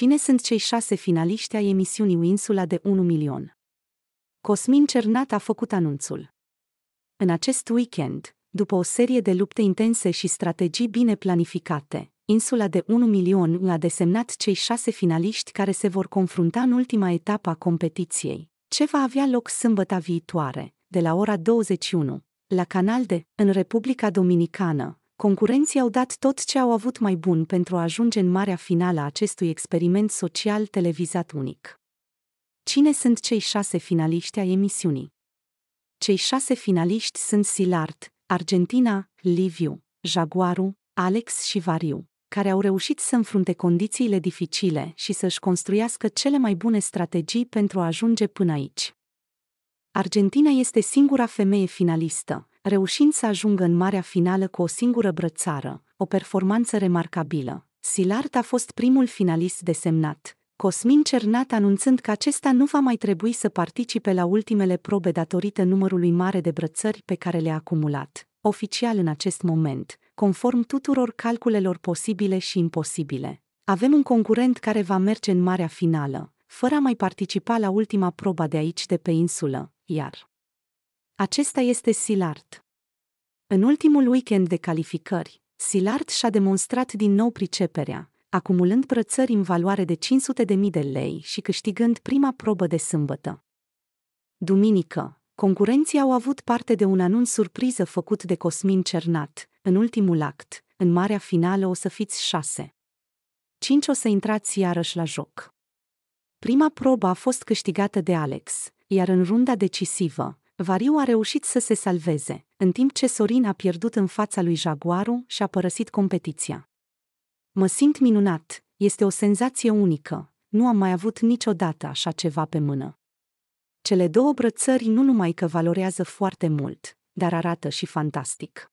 Cine sunt cei șase finaliști ai emisiunii Insula de 1 milion? Cosmin Cernat a făcut anunțul. În acest weekend, după o serie de lupte intense și strategii bine planificate, insula de 1 milion a desemnat cei șase finaliști care se vor confrunta în ultima etapă a competiției, ce va avea loc sâmbăta viitoare, de la ora 21, la canal de, în Republica Dominicană, Concurenții au dat tot ce au avut mai bun pentru a ajunge în marea finală a acestui experiment social televizat unic. Cine sunt cei șase finaliști ai emisiunii? Cei șase finaliști sunt Silart, Argentina, Liviu, Jaguaru, Alex și Variu care au reușit să înfrunte condițiile dificile și să-și construiască cele mai bune strategii pentru a ajunge până aici. Argentina este singura femeie finalistă, reușind să ajungă în marea finală cu o singură brățară, o performanță remarcabilă. Silart a fost primul finalist desemnat, Cosmin Cernat anunțând că acesta nu va mai trebui să participe la ultimele probe datorită numărului mare de brățări pe care le-a acumulat, oficial în acest moment, conform tuturor calculelor posibile și imposibile. Avem un concurent care va merge în marea finală, fără a mai participa la ultima proba de aici de pe insulă, iar acesta este Silart. În ultimul weekend de calificări, Silart și-a demonstrat din nou priceperea, acumulând prățări în valoare de 500.000 de lei și câștigând prima probă de sâmbătă. Duminică, concurenții au avut parte de un anunț surpriză făcut de Cosmin Cernat, în ultimul act, în marea finală o să fiți șase. Cinci o să intrați iarăși la joc. Prima probă a fost câștigată de Alex, iar în runda decisivă, Variu a reușit să se salveze, în timp ce Sorin a pierdut în fața lui Jaguaru și a părăsit competiția. Mă simt minunat, este o senzație unică, nu am mai avut niciodată așa ceva pe mână. Cele două brățări nu numai că valorează foarte mult, dar arată și fantastic.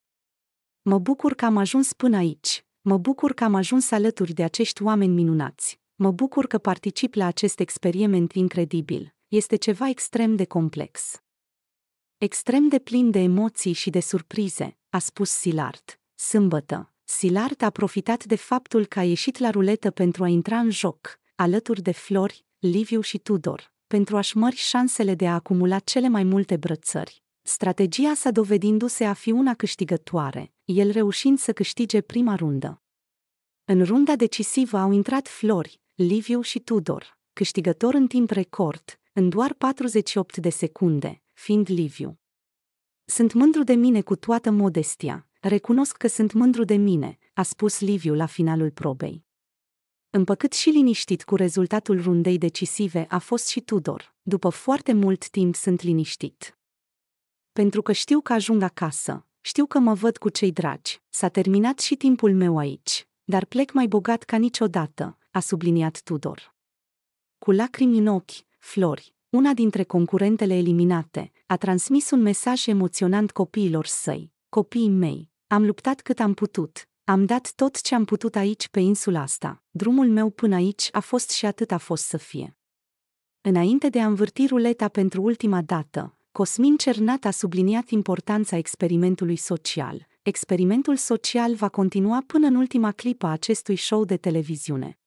Mă bucur că am ajuns până aici, mă bucur că am ajuns alături de acești oameni minunați, mă bucur că particip la acest experiment incredibil, este ceva extrem de complex. Extrem de plin de emoții și de surprize, a spus Silart. Sâmbătă, Silart a profitat de faptul că a ieșit la ruletă pentru a intra în joc, alături de Flori, Liviu și Tudor, pentru a-și mări șansele de a acumula cele mai multe brățări. Strategia sa dovedindu-se a fi una câștigătoare, el reușind să câștige prima rundă. În runda decisivă au intrat Flori, Liviu și Tudor, câștigător în timp record, în doar 48 de secunde, fiind Liviu. Sunt mândru de mine cu toată modestia, recunosc că sunt mândru de mine, a spus Liviu la finalul probei. Împăcât și liniștit cu rezultatul rundei decisive a fost și Tudor, după foarte mult timp sunt liniștit. Pentru că știu că ajung acasă, știu că mă văd cu cei dragi, s-a terminat și timpul meu aici, dar plec mai bogat ca niciodată, a subliniat Tudor. Cu lacrimi în ochi, Flori, una dintre concurentele eliminate, a transmis un mesaj emoționant copiilor săi. Copiii mei, am luptat cât am putut, am dat tot ce am putut aici pe insula asta. Drumul meu până aici a fost și atât a fost să fie. Înainte de a învârti ruleta pentru ultima dată, Cosmin Cernat a subliniat importanța experimentului social. Experimentul social va continua până în ultima clipă a acestui show de televiziune.